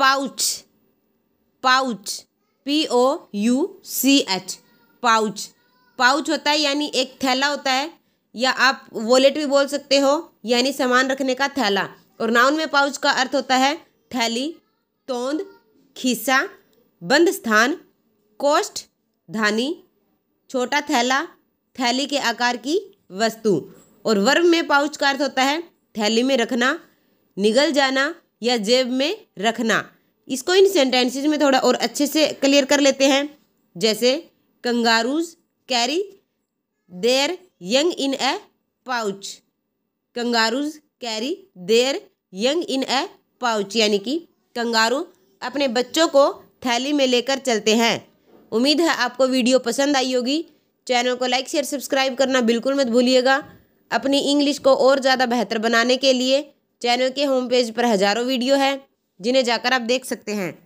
pouch pouch P O U C H pouch pouch होता है यानी एक थैला होता है या आप वॉलेट भी बोल सकते हो यानी सामान रखने का थैला और नाउन में पाउच का अर्थ होता है थैली तोंद खीसा बंद स्थान कोष्ठ धानी छोटा थैला थैली के आकार की वस्तु और वर्म में पाउच का अर्थ होता है थैली में रखना निगल जाना या जेब में रखना इसको इन सेंटेंसेज में थोड़ा और अच्छे से क्लियर कर लेते हैं जैसे kangaroos carry their young in a pouch kangaroos carry their young in a pouch यानी कि कंगारू अपने बच्चों को थैली में लेकर चलते हैं उम्मीद है आपको वीडियो पसंद आई होगी चैनल को लाइक शेयर सब्सक्राइब करना बिल्कुल मत भूलिएगा अपनी इंग्लिश को और ज़्यादा बेहतर बनाने के लिए चैनल के होम पेज पर हजारों वीडियो है जिन्हें जाकर आप देख सकते हैं